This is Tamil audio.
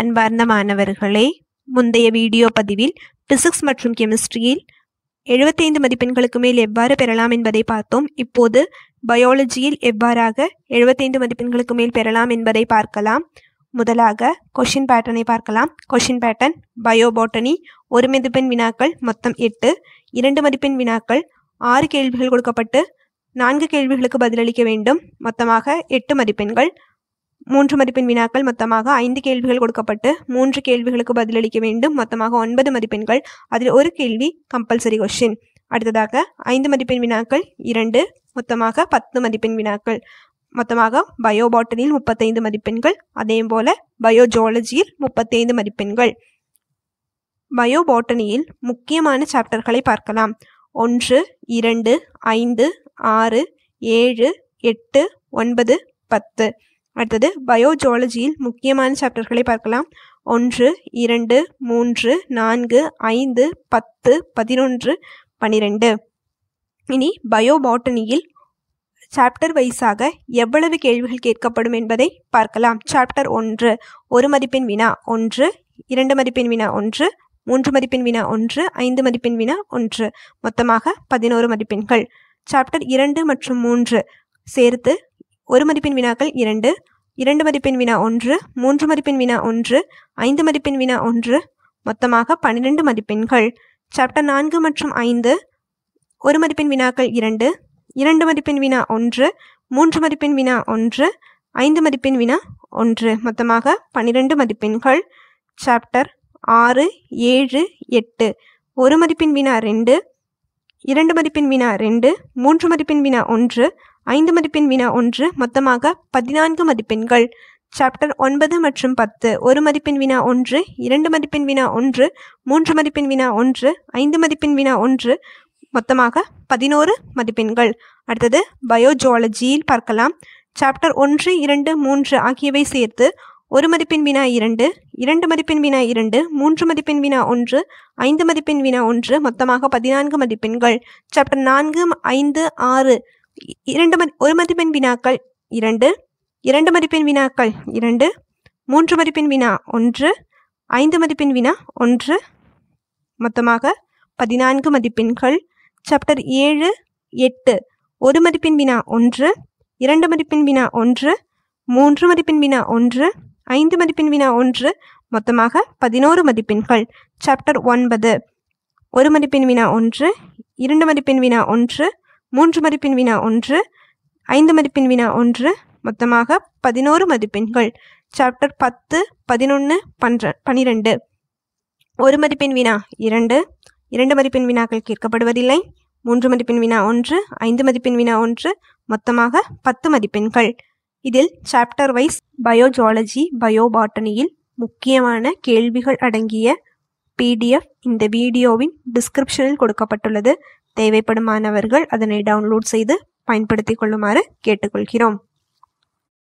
அன்பார்ந்த மாணவர்களே முந்தைய வீடியோ பதிவில் பிசிக்ஸ் மற்றும் கெமிஸ்ட்ரியில் எழுபத்தைந்து மதிப்பெண்களுக்கு மேல் எவ்வாறு பெறலாம் என்பதை பார்த்தோம் இப்போது பயாலஜியில் எவ்வாறாக எழுபத்தைந்து மதிப்பெண்களுக்கு மேல் பெறலாம் என்பதை பார்க்கலாம் முதலாக கொஷின் பேட்டர்னை பார்க்கலாம் கொஷின் பேட்டர்ன் பயோபோட்டனி ஒரு மதிப்பெண் வினாக்கள் மொத்தம் எட்டு இரண்டு மதிப்பெண் வினாக்கள் ஆறு கேள்விகள் கொடுக்கப்பட்டு நான்கு கேள்விகளுக்கு பதிலளிக்க வேண்டும் மொத்தமாக எட்டு மதிப்பெண்கள் மூன்று மதிப்பெண் வினாக்கள் மொத்தமாக ஐந்து கேள்விகள் கொடுக்கப்பட்டு மூன்று கேள்விகளுக்கு பதிலளிக்க வேண்டும் மொத்தமாக ஒன்பது மதிப்பெண்கள் அதில் ஒரு கேள்வி கம்பல்சரி கொஷின் அடுத்ததாக ஐந்து மதிப்பெண் வினாக்கள் இரண்டு மொத்தமாக பத்து மதிப்பெண் வினாக்கள் மொத்தமாக பயோ பாட்டனியில் முப்பத்தைந்து மதிப்பெண்கள் அதே போல் பயோ ஜுவாலஜியில் முப்பத்தைந்து மதிப்பெண்கள் பயோ பாட்டனியில் முக்கியமான சாப்டர்களை பார்க்கலாம் ஒன்று இரண்டு ஐந்து ஆறு ஏழு எட்டு ஒன்பது பத்து அடுத்தது பயோஜுவாலஜியில் முக்கியமான சாப்டர்களை பார்க்கலாம் ஒன்று இரண்டு மூன்று நான்கு ஐந்து பத்து பதினொன்று பனிரெண்டு இனி பயோபாட்டனியில் சாப்டர் வைஸாக எவ்வளவு கேள்விகள் கேட்கப்படும் என்பதை பார்க்கலாம் சாப்டர் ஒன்று ஒரு மதிப்பெண் வினா ஒன்று இரண்டு மதிப்பெண் வினா ஒன்று மூன்று மதிப்பெண் வினா ஒன்று ஐந்து மதிப்பெண் வினா ஒன்று மொத்தமாக பதினோரு மதிப்பெண்கள் சாப்டர் இரண்டு மற்றும் மூன்று சேர்த்து ஒரு மதிப்பெண் வினாக்கள் இரண்டு இரண்டு மதிப்பெண் வினா ஒன்று மூன்று மதிப்பெண் வினா ஒன்று ஐந்து மதிப்பெண் வினா ஒன்று மொத்தமாக பன்னிரெண்டு மதிப்பெண்கள் சாப்டர் நான்கு மற்றும் ஐந்து ஒரு மதிப்பெண் வினாக்கள் இரண்டு இரண்டு மதிப்பெண் வினா ஒன்று மூன்று மதிப்பெண் வினா ஒன்று ஐந்து மதிப்பெண் வினா ஒன்று மொத்தமாக பன்னிரெண்டு மதிப்பெண்கள் சாப்டர் ஆறு ஏழு எட்டு ஒரு மதிப்பெண் வினா ரெண்டு இரண்டு மதிப்பெண் வினா ரெண்டு மூன்று மதிப்பெண் வினா ஒன்று ஐந்து மதிப்பெண் வினா ஒன்று மொத்தமாக பதினான்கு மதிப்பெண்கள் சாப்டர் ஒன்பது மற்றும் பத்து ஒரு மதிப்பெண் வினா ஒன்று இரண்டு மதிப்பெண் வினா ஒன்று மூன்று மதிப்பெண் வினா ஒன்று ஐந்து மதிப்பெண் வினா ஒன்று மொத்தமாக பதினோரு மதிப்பெண்கள் அடுத்தது பயோஜுவாலஜியில் பார்க்கலாம் சாப்டர் ஒன்று இரண்டு மூன்று ஆகியவை சேர்த்து ஒரு மதிப்பெண் வினா இரண்டு இரண்டு மதிப்பெண் வினா இரண்டு மூன்று மதிப்பெண் வினா ஒன்று ஐந்து மதிப்பெண் வினா ஒன்று மொத்தமாக பதினான்கு மதிப்பெண்கள் சாப்டர் நான்கு ஐந்து ஆறு இரண்டு மதி ஒரு மதிப்பெண் வினாக்கள் இரண்டு இரண்டு மதிப்பெண் வினாக்கள் இரண்டு மூன்று மதிப்பெண் வினா ஒன்று ஐந்து மதிப்பெண் வினா ஒன்று மொத்தமாக பதினான்கு மதிப்பெண்கள் சாப்டர் ஏழு எட்டு ஒரு மதிப்பெண் வினா ஒன்று இரண்டு மதிப்பெண் வினா ஒன்று மூன்று மதிப்பெண் வினா ஒன்று ஐந்து மதிப்பெண் வினா ஒன்று மொத்தமாக பதினோரு மதிப்பெண்கள் சாப்டர் ஒன்பது ஒரு மதிப்பெண் வினா ஒன்று இரண்டு மதிப்பெண் வினா ஒன்று மூன்று மதிப்பெண் வினா ஒன்று ஐந்து மதிப்பெண் வினா ஒன்று மொத்தமாக பதினோரு மதிப்பெண்கள் சாப்டர் பத்து பதினொன்று பன்ற பனிரெண்டு ஒரு மதிப்பெண் வினா இரண்டு இரண்டு மதிப்பெண் வினாக்கள் கேட்கப்படுவதில்லை மூன்று மதிப்பெண் வினா ஒன்று ஐந்து மதிப்பெண் வினா ஒன்று மொத்தமாக பத்து மதிப்பெண்கள் இதில் சாப்டர் வைஸ் பயோஜாலஜி பயோபாட்டனியில் முக்கியமான கேள்விகள் அடங்கிய பிடிஎஃப் இந்த வீடியோவின் டிஸ்கிரிப்ஷனில் கொடுக்கப்பட்டுள்ளது தேவைப்படும் மாணவர்கள் அதனை டவுன்லோட் செய்து பயன்படுத்திக் கொள்ளுமாறு கேட்டுக்கொள்கிறோம்